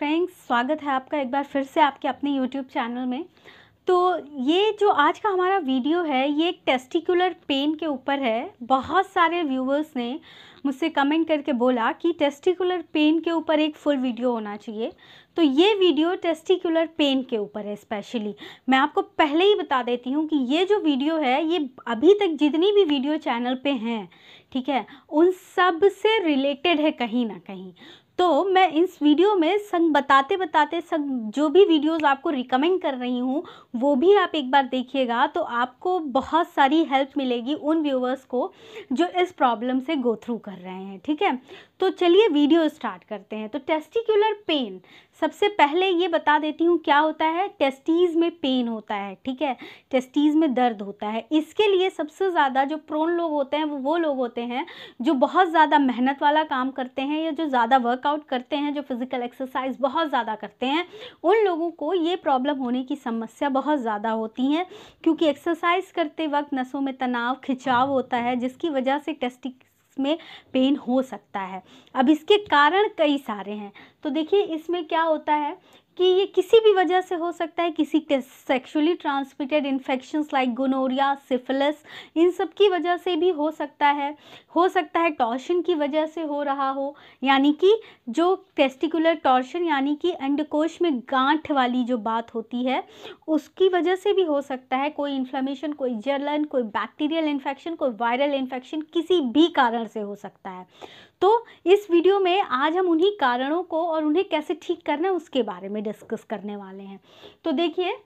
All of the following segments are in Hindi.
फ्रेंड्स स्वागत है आपका एक बार फिर से आपके अपने यूट्यूब चैनल में तो ये जो आज का हमारा वीडियो है ये एक टेस्टिकुलर पेन के ऊपर है बहुत सारे व्यूवर्स ने मुझसे कमेंट करके बोला कि टेस्टिकुलर पेन के ऊपर एक फुल वीडियो होना चाहिए तो ये वीडियो टेस्टिकुलर पेन के ऊपर है स्पेशली मैं आपको पहले ही बता देती हूँ कि ये जो वीडियो है ये अभी तक जितनी भी वीडियो चैनल पे हैं ठीक है उन सब से रिलेटेड है कहीं ना कहीं तो मैं इस वीडियो में संग बताते बताते संग जो भी वीडियोस आपको रिकमेंड कर रही हूँ वो भी आप एक बार देखिएगा तो आपको बहुत सारी हेल्प मिलेगी उन व्यूवर्स को जो इस प्रॉब्लम से गो थ्रू कर रहे हैं ठीक है तो चलिए वीडियो स्टार्ट करते हैं तो टेस्टिकुलर पेन सबसे पहले ये बता देती हूँ क्या होता है टेस्टीज़ में पेन होता है ठीक है टेस्टीज़ में दर्द होता है इसके लिए सबसे ज़्यादा जो प्रोन लोग होते हैं वो वो लोग होते हैं जो बहुत ज़्यादा मेहनत वाला काम करते हैं या जो ज़्यादा वर्कआउट करते हैं जो फिज़िकल एक्सरसाइज बहुत ज़्यादा करते हैं उन लोगों को ये प्रॉब्लम होने की समस्या बहुत ज़्यादा होती है क्योंकि एक्सरसाइज करते वक्त नसों में तनाव खिंचाव होता है जिसकी वजह से टेस्टिक उसमें पेन हो सकता है अब इसके कारण कई सारे हैं तो देखिए इसमें क्या होता है कि ये किसी भी वजह से हो सकता है किसी के sexually transmitted infections like gonorrhoea syphilis इन सब की वजह से भी हो सकता है हो सकता है टॉर्शन की वजह से हो रहा हो यानी कि जो टेस्टिकुलर टॉर्शन यानी कि अंडकोश में गांठ वाली जो बात होती है उसकी वजह से भी हो सकता है कोई इन्फ्लामेशन कोई जलन कोई बैक्टीरियल इन्फेक्शन कोई वायरल इन्फेक्शन किसी भी कारण से हो सकता है तो इस वीडियो में आज हम उन्हीं कारणों को और उन्हें कैसे ठीक करना है उसके बारे में डिस्कस करने वाले हैं तो देखिए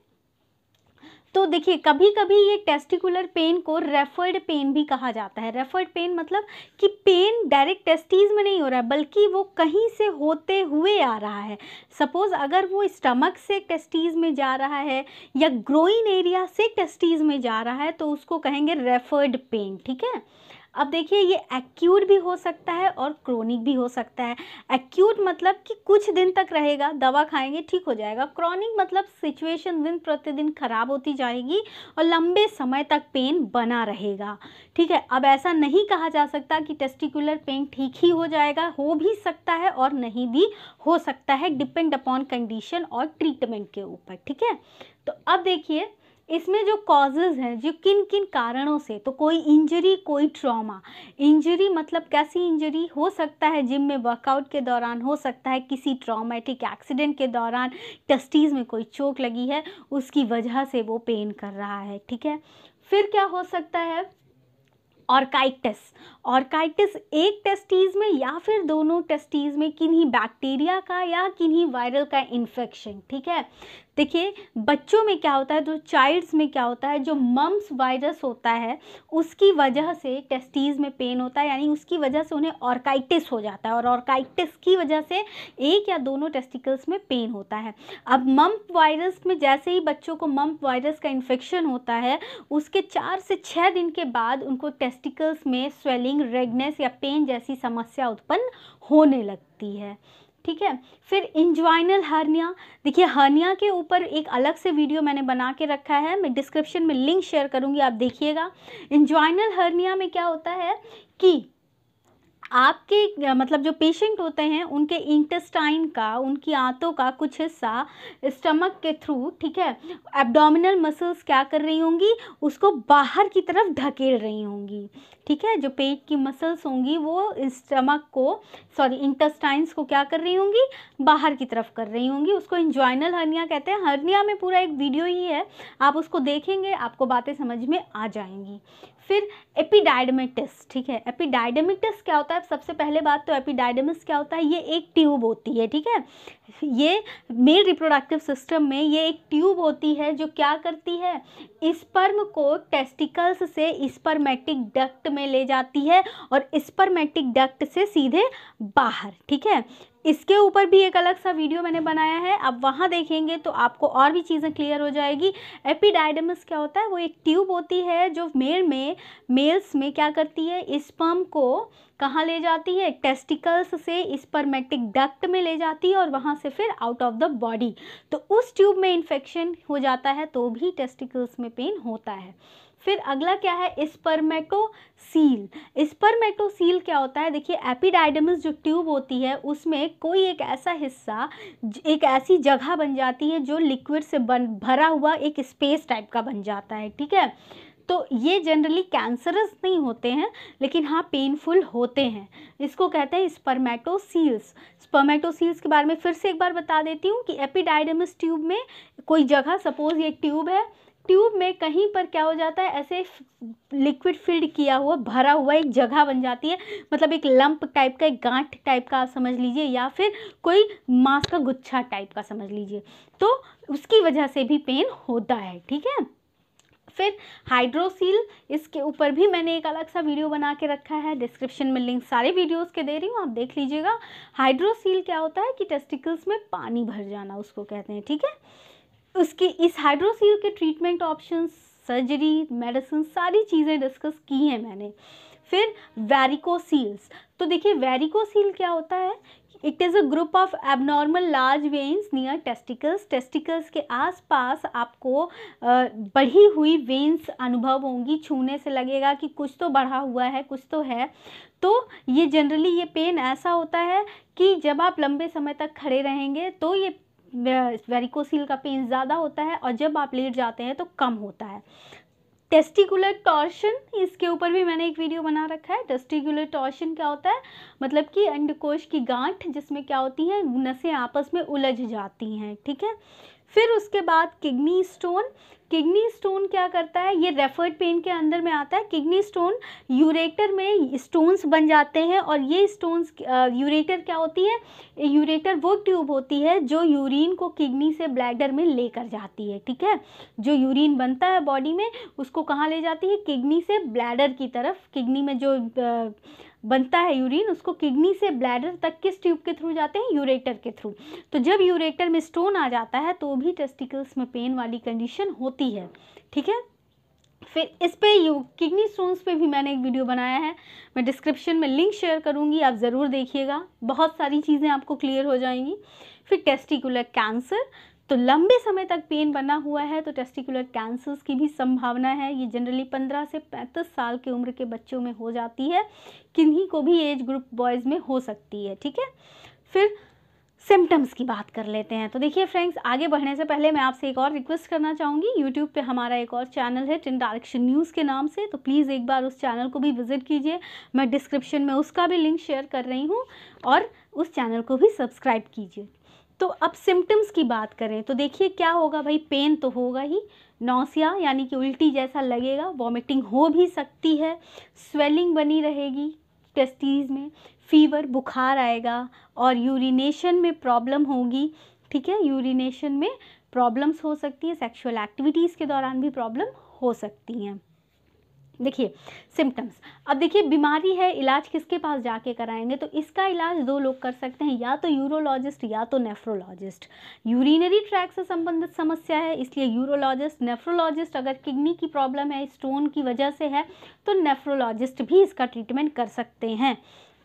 तो देखिए कभी कभी ये टेस्टिकुलर पेन को रेफर्ड पेन भी कहा जाता है रेफर्ड पेन मतलब कि पेन डायरेक्ट टेस्टीज में नहीं हो रहा है बल्कि वो कहीं से होते हुए आ रहा है सपोज़ अगर वो स्टमक से टेस्टीज में जा रहा है या ग्रोइन एरिया से टेस्टीज में जा रहा है तो उसको कहेंगे रेफर्ड पेन ठीक है अब देखिए ये एक्यूट भी हो सकता है और क्रोनिक भी हो सकता है एक्यूट मतलब कि कुछ दिन तक रहेगा दवा खाएंगे ठीक हो जाएगा क्रॉनिक मतलब सिचुएशन दिन प्रतिदिन ख़राब होती जाएगी और लंबे समय तक पेन बना रहेगा ठीक है अब ऐसा नहीं कहा जा सकता कि टेस्टिकुलर पेन ठीक ही हो जाएगा हो भी सकता है और नहीं भी हो सकता है डिपेंड अपॉन कंडीशन और ट्रीटमेंट के ऊपर ठीक है तो अब देखिए इसमें जो कॉजेज़ हैं जो किन किन कारणों से तो कोई इंजरी कोई ट्रॉमा इंजरी मतलब कैसी इंजरी हो सकता है जिम में वर्कआउट के दौरान हो सकता है किसी ट्रॉमेटिक एक्सीडेंट के दौरान टेस्टीज़ में कोई चोट लगी है उसकी वजह से वो पेन कर रहा है ठीक है फिर क्या हो सकता है ऑर्काइटिस ऑर्काइटिस एक टेस्टीज़ में या फिर दोनों टेस्टीज़ में किन्हीं बैक्टीरिया का या किन्हीं वायरल का इन्फेक्शन ठीक है देखिए बच्चों में क्या होता है जो चाइल्ड्स में क्या होता है जो मम्स वायरस होता है उसकी वजह से टेस्टीज़ में पेन होता है यानी उसकी वजह से उन्हें ऑर्काइटिस हो जाता है और ऑर्काइटिस की वजह से एक या दोनों टेस्टिकल्स में पेन होता है अब मम्प वायरस में जैसे ही बच्चों को मम्प वायरस का इन्फेक्शन होता है उसके चार से छः दिन के बाद उनको टेस्टिकल्स में स्वेलिंग रेडनेस या पेन जैसी समस्या उत्पन्न होने लगती है ठीक है फिर इंजॉइनल हर्निया देखिए हर्निया के ऊपर एक अलग से वीडियो मैंने बना के रखा है मैं डिस्क्रिप्शन में लिंक शेयर करूँगी आप देखिएगा इंजॉइनल हर्निया में क्या होता है कि आपके मतलब जो पेशेंट होते हैं उनके इंटेस्टाइन का उनकी आंतों का कुछ हिस्सा स्टमक के थ्रू ठीक है एब्डोमिनल मसल्स क्या कर रही होंगी उसको बाहर की तरफ ढकेल रही होंगी ठीक है जो पेट की मसल्स होंगी वो स्टमक को सॉरी इंटेस्टाइंस को क्या कर रही होंगी बाहर की तरफ कर रही होंगी उसको इंजॉइनल हर्निया कहते हैं हर्निया में पूरा एक वीडियो ही है आप उसको देखेंगे आपको बातें समझ में आ जाएंगी फिर एपिडाइडमिटिस ठीक है एपिडाइडमिटिस क्या होता है सबसे पहले बात तो एपिडाइडमिस क्या होता है ये एक ट्यूब होती है ठीक है ये मेल रिप्रोडक्टिव सिस्टम में ये एक ट्यूब होती है जो क्या करती है स्पर्म को टेस्टिकल्स से स्पर्मेटिक डक्ट में ले जाती है और स्पर्मेटिक डक्ट से सीधे बाहर ठीक है इसके ऊपर भी एक अलग सा वीडियो मैंने बनाया है आप वहाँ देखेंगे तो आपको और भी चीज़ें क्लियर हो जाएगी एपिडाइडमस क्या होता है वो एक ट्यूब होती है जो मेल में मेल्स में क्या करती है स्पर्म को कहाँ ले जाती है टेस्टिकल्स से स्पर्मेटिक डक्ट में ले जाती है और वहाँ से फिर आउट ऑफ द बॉडी तो उस ट्यूब में इन्फेक्शन हो जाता है तो भी टेस्टिकल्स में पेन होता है फिर अगला क्या है स्पर्मेटोसील स्पर्मेटोसील क्या होता है देखिए एपिडाइडमस जो ट्यूब होती है उसमें कोई एक ऐसा हिस्सा एक ऐसी जगह बन जाती है जो लिक्विड से बन भरा हुआ एक स्पेस टाइप का बन जाता है ठीक है तो ये जनरली कैंसरस नहीं होते हैं लेकिन हाँ पेनफुल होते हैं इसको कहते हैं स्पर्मेटोसील्स स्पर्मेटोसील्स के बारे में फिर से एक बार बता देती हूँ कि एपिडाइडमस ट्यूब में कोई जगह सपोज ये ट्यूब है ट्यूब में कहीं पर क्या हो जाता है ऐसे लिक्विड फिल्ड किया हुआ भरा हुआ एक जगह बन जाती है मतलब एक लंप टाइप का एक गांठ टाइप का आप समझ लीजिए या फिर कोई मांस का गुच्छा टाइप का समझ लीजिए तो उसकी वजह से भी पेन होता है ठीक है फिर हाइड्रोसील इसके ऊपर भी मैंने एक अलग सा वीडियो बना के रखा है डिस्क्रिप्शन में लिंक सारे वीडियोस के दे रही हूँ आप देख लीजिएगा हाइड्रोसील क्या होता है कि टेस्टिकल्स में पानी भर जाना उसको कहते हैं ठीक है उसके इस हाइड्रोसील के ट्रीटमेंट ऑप्शन सर्जरी मेडिसिन सारी चीज़ें डिस्कस की हैं मैंने फिर वेरिकोसील्स तो देखिए वेरिकोसील क्या होता है it is a group of abnormal large veins near testicles testicles के आसपास आपको बढ़ी हुई वेन्स अनुभव होंगी छूने से लगेगा कि कुछ तो बढ़ा हुआ है कुछ तो है तो ये जनरली ये पेन ऐसा होता है कि जब आप लंबे समय तक खड़े रहेंगे तो ये वेरिकोसील का पेन ज़्यादा होता है और जब आप लेट जाते हैं तो कम होता है टेस्टिकुलर टॉर्शन इसके ऊपर भी मैंने एक वीडियो बना रखा है टेस्टिकुलर टॉर्शन क्या होता है मतलब कि अंडकोश की गांठ जिसमें क्या होती है नसें आपस में उलझ जाती हैं ठीक है फिर उसके बाद किडनी स्टोन किडनी स्टोन क्या करता है ये रेफर्ड पेन के अंदर में आता है किडनी स्टोन यूरेटर में स्टोन्स बन जाते हैं और ये स्टोन्स यूरेटर क्या होती है यूरेटर वो ट्यूब होती है जो यूरिन को किडनी से ब्लैडर में लेकर जाती है ठीक है जो यूरिन बनता है बॉडी में उसको कहाँ ले जाती है किडनी से ब्लैडर की तरफ किडनी में जो आ, बनता है यूरिन उसको किडनी से ब्लैडर तक किस ट्यूब के थ्रू जाते हैं यूरेटर के थ्रू तो जब यूरेटर में स्टोन आ जाता है तो भी टेस्टिकल्स में पेन वाली कंडीशन होती है ठीक है फिर इस पे यू किडनी स्टोन्स पे भी मैंने एक वीडियो बनाया है मैं डिस्क्रिप्शन में लिंक शेयर करूँगी आप ज़रूर देखिएगा बहुत सारी चीज़ें आपको क्लियर हो जाएंगी फिर टेस्टिकुलर कैंसर तो लंबे समय तक पेन बना हुआ है तो टेस्टिकुलर कैंसर्स की भी संभावना है ये जनरली 15 से 35 साल की उम्र के बच्चों में हो जाती है किन्हीं को भी एज ग्रुप बॉयज़ में हो सकती है ठीक है फिर सिम्टम्स की बात कर लेते हैं तो देखिए फ्रेंड्स आगे बढ़ने से पहले मैं आपसे एक और रिक्वेस्ट करना चाहूँगी यूट्यूब पे हमारा एक और चैनल है टिन डायरेक्शन न्यूज़ के नाम से तो प्लीज़ एक बार उस चैनल को भी विज़िट कीजिए मैं डिस्क्रिप्शन में उसका भी लिंक शेयर कर रही हूँ और उस चैनल को भी सब्सक्राइब कीजिए तो अब सिम्टम्स की बात करें तो देखिए क्या होगा भाई पेन तो होगा ही नौसिया यानी कि उल्टी जैसा लगेगा वॉमिटिंग हो भी सकती है स्वेलिंग बनी रहेगी टेस्टीज़ में फीवर बुखार आएगा और यूरिनेशन में प्रॉब्लम होगी ठीक है यूरिनेशन में प्रॉब्लम्स हो सकती है सेक्सुअल एक्टिविटीज़ के दौरान भी प्रॉब्लम हो सकती हैं देखिए सिम्टम्स अब देखिए बीमारी है इलाज किसके पास जाके कराएंगे तो इसका इलाज दो लोग कर सकते हैं या तो यूरोलॉजिस्ट या तो नेफ्रोलॉजिस्ट यूरिनरी ट्रैक से संबंधित समस्या है इसलिए यूरोलॉजिस्ट नेफ्रोलॉजिस्ट अगर किडनी की प्रॉब्लम है स्टोन की वजह से है तो नेफ्रोलॉजिस्ट भी इसका ट्रीटमेंट कर सकते हैं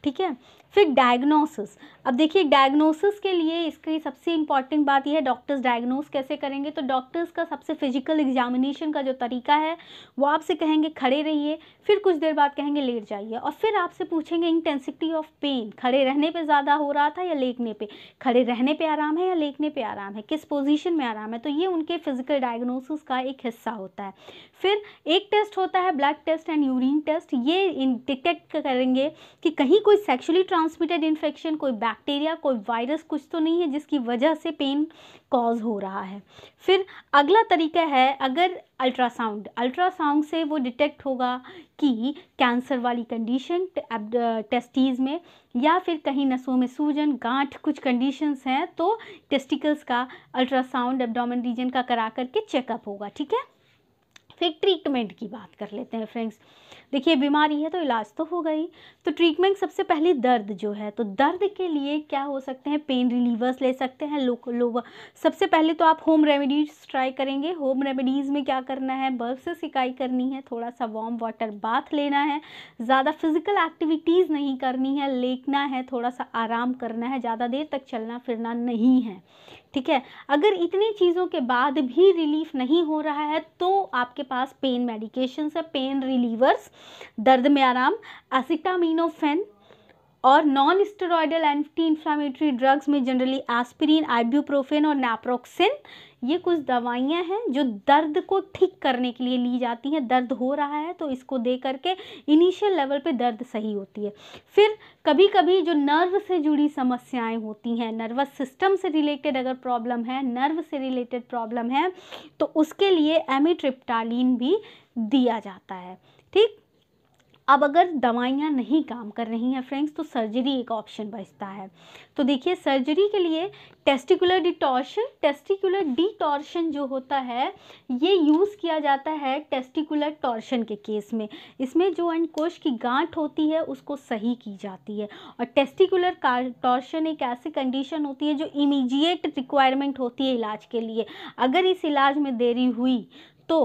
ठीक है फिर डायग्नोसिस अब देखिए डायग्नोसिस के लिए इसकी सबसे इम्पॉर्टेंट बात यह है डॉक्टर्स डायग्नोस कैसे करेंगे तो डॉक्टर्स का सबसे फिजिकल एग्जामिनेशन का जो तरीका है वो आपसे कहेंगे खड़े रहिए फिर कुछ देर बाद कहेंगे लेट जाइए और फिर आपसे पूछेंगे इंटेंसिटी ऑफ पेन खड़े रहने पर ज़्यादा हो रहा था या लेटने पर खड़े रहने पर आराम है या लेटने पर आराम है किस पोजिशन में आराम है तो ये उनके फिजिकल डायग्नोसिस का एक हिस्सा होता है फिर एक टेस्ट होता है blood test and urine test ये डिटेक्ट करेंगे कि कहीं कोई सेक्सुअली ट्रांसमिटेड इन्फेक्शन कोई बैक्टीरिया कोई वायरस कुछ तो नहीं है जिसकी वजह से पेन कॉज हो रहा है फिर अगला तरीका है अगर अल्ट्रासाउंड अल्ट्रासाउंड से वो डिटेक्ट होगा कि कैंसर वाली कंडीशन टेस्टीज़ में या फिर कहीं नसों में सूजन गांठ कुछ कंडीशंस हैं तो टेस्टिकल्स का अल्ट्रासाउंड एबडामन रीजन का करा करके चेकअप होगा ठीक है फिर ट्रीटमेंट की बात कर लेते हैं फ्रेंड्स देखिए बीमारी है तो इलाज तो हो गई तो ट्रीटमेंट सबसे पहले दर्द जो है तो दर्द के लिए क्या हो सकते हैं पेन रिलीवर्स ले सकते हैं लो, लो सबसे पहले तो आप होम रेमेडीज़ ट्राई करेंगे होम रेमेडीज़ में क्या करना है बर्फ से सिकाई करनी है थोड़ा सा वार्म वाटर बाथ लेना है ज़्यादा फिजिकल एक्टिविटीज़ नहीं करनी है लेटना है थोड़ा सा आराम करना है ज़्यादा देर तक चलना फिरना नहीं है ठीक है अगर इतनी चीज़ों के बाद भी रिलीफ नहीं हो रहा है तो आपके पास पेन मेडिकेशंस है पेन रिलीवर्स दर्द में आराम एसिटामिनोफेन और non steroidal anti inflammatory drugs में जनरली एस्पिरिन आइब्यूप्रोफेन और नेप्रोक्सिन ये कुछ दवाइयाँ हैं जो दर्द को ठीक करने के लिए ली जाती हैं दर्द हो रहा है तो इसको दे करके इनिशियल लेवल पे दर्द सही होती है फिर कभी कभी जो नर्व से जुड़ी समस्याएं होती हैं नर्वस सिस्टम से रिलेटेड अगर प्रॉब्लम है नर्व से रिलेटेड प्रॉब्लम है तो उसके लिए एमिट्रिप्टालीन भी दिया जाता है ठीक अब अगर दवाइयाँ नहीं काम कर रही हैं फ्रेंड्स तो सर्जरी एक ऑप्शन बचता है तो देखिए सर्जरी के लिए टेस्टिकुलर डिटॉर्शन टेस्टिकुलर डिटॉर्शन जो होता है ये यूज़ किया जाता है टेस्टिकुलर टॉर्शन के केस में इसमें जो अंडकोश की गांठ होती है उसको सही की जाती है और टेस्टिकुलर टॉर्शन एक ऐसी कंडीशन होती है जो इमीजिएट रिक्वायरमेंट होती है इलाज के लिए अगर इस इलाज में देरी हुई तो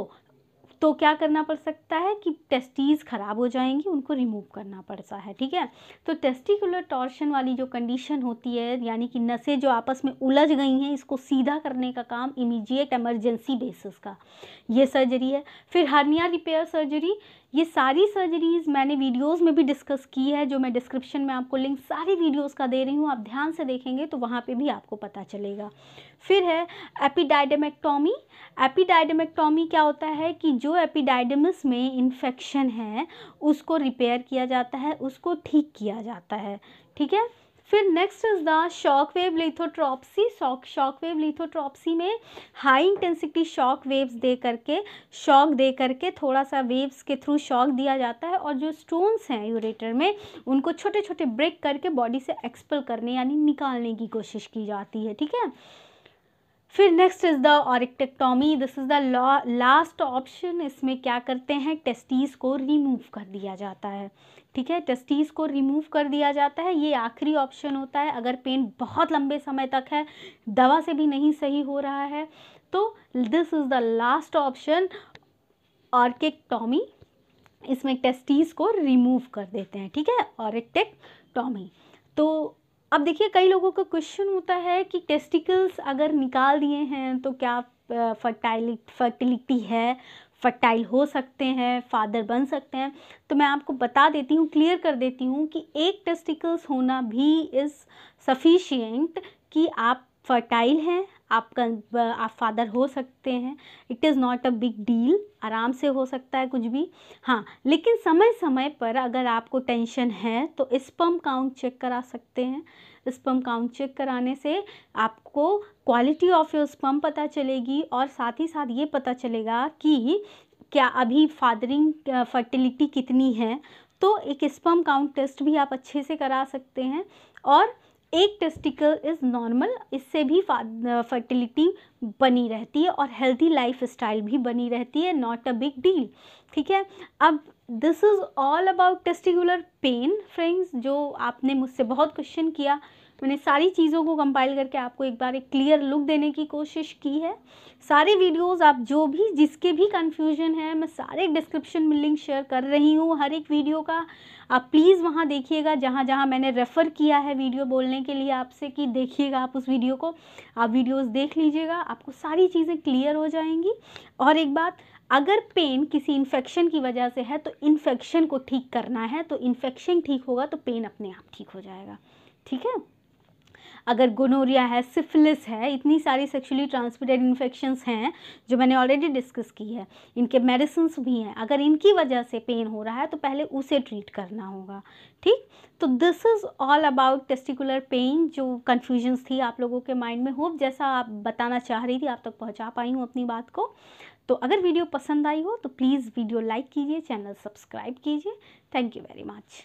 तो क्या करना पड़ सकता है कि टेस्टीज़ ख़राब हो जाएंगी उनको रिमूव करना पड़ता है ठीक है तो टेस्टिकुलर टॉर्शन वाली जो कंडीशन होती है यानी कि नसें जो आपस में उलझ गई हैं इसको सीधा करने का काम इमीजिएट एमरजेंसी बेसिस का ये सर्जरी है फिर हार्निया रिपेयर सर्जरी ये सारी सर्जरीज़ मैंने वीडियोस में भी डिस्कस की है जो मैं डिस्क्रिप्शन में आपको लिंक सारी वीडियोस का दे रही हूँ आप ध्यान से देखेंगे तो वहाँ पे भी आपको पता चलेगा फिर है एपिडाइडमेक्टॉमी एपिडाइडमेक्टॉमी क्या होता है कि जो एपिडाइडमस में इन्फेक्शन है उसको रिपेयर किया जाता है उसको ठीक किया जाता है ठीक है फिर next is the shock wave lithotripsy shock shock wave lithotripsy में हाई इंटेंसिटी शॉक वेव्स दे करके शॉक दे करके थोड़ा सा वेव्स के थ्रू शॉक दिया जाता है और जो स्टोन्स हैं यूरेटर में उनको छोटे छोटे ब्रेक करके बॉडी से एक्सपल करने यानी निकालने की कोशिश की जाती है ठीक है फिर next is the orchiectomy this is the last option इसमें क्या करते हैं टेस्टीज़ को रिमूव कर दिया जाता है ठीक है टेस्टीज़ को रिमूव कर दिया जाता है ये आखिरी ऑप्शन होता है अगर पेन बहुत लंबे समय तक है दवा से भी नहीं सही हो रहा है तो this is the last option टॉमी इसमें टेस्टीज़ को रिमूव कर देते हैं ठीक है टॉमी तो अब देखिए कई लोगों का क्वेश्चन होता है कि टेस्टिकल्स अगर निकाल दिए हैं तो क्या फर्टाइलिटी फर्टिलिटी है फर्टाइल हो सकते हैं फादर बन सकते हैं तो मैं आपको बता देती हूँ क्लियर कर देती हूँ कि एक टेस्टिकल्स होना भी इज़ सफिशियंट कि आप फर्टाइल हैं आपका आप फादर हो सकते हैं it is not a big deal आराम से हो सकता है कुछ भी हाँ लेकिन समय समय पर अगर आपको टेंशन है तो स्पम काउंट चेक करा सकते हैं स्पम काउंट चेक कराने से आपको क्वालिटी ऑफ योर स्पम पता चलेगी और साथ ही साथ ये पता चलेगा कि क्या अभी फादरिंग फर्टिलिटी कितनी है तो एक स्पम काउंट टेस्ट भी आप अच्छे से करा सकते हैं और एक टेस्टिकल इज़ नॉर्मल इससे भी फर्टिलिटी बनी रहती है और हेल्दी लाइफ स्टाइल भी बनी रहती है नॉट अ बिग डील ठीक है अब this is all about testicular pain friends जो आपने मुझसे बहुत क्वेश्चन किया मैंने सारी चीज़ों को कंपाइल करके आपको एक बार एक क्लियर लुक देने की कोशिश की है सारे वीडियोस आप जो भी जिसके भी कंफ्यूजन है मैं सारे डिस्क्रिप्शन में लिंक शेयर कर रही हूँ हर एक वीडियो का आप प्लीज़ वहाँ देखिएगा जहाँ जहाँ मैंने रेफ़र किया है वीडियो बोलने के लिए आपसे कि देखिएगा आप उस वीडियो को आप वीडियोज़ देख लीजिएगा आपको सारी चीज़ें क्लियर हो जाएंगी और एक बात अगर पेन किसी इन्फेक्शन की वजह से है तो इन्फेक्शन को ठीक करना है तो इन्फेक्शन ठीक होगा तो पेन अपने आप ठीक हो जाएगा ठीक है अगर गोनोरिया है सिफिलिस है इतनी सारी सेक्सुअली ट्रांसमिटेड इन्फेक्शंस हैं जो मैंने ऑलरेडी डिस्कस की है इनके मेडिसिन भी हैं अगर इनकी वजह से पेन हो रहा है तो पहले उसे ट्रीट करना होगा ठीक तो this is all about testicular pain जो कन्फ्यूजन्स थी आप लोगों के माइंड में होप जैसा आप बताना चाह रही थी आप तक पहुँचा पाई हूँ अपनी बात को तो अगर वीडियो पसंद आई हो तो प्लीज़ वीडियो लाइक कीजिए चैनल सब्सक्राइब कीजिए थैंक यू वेरी मच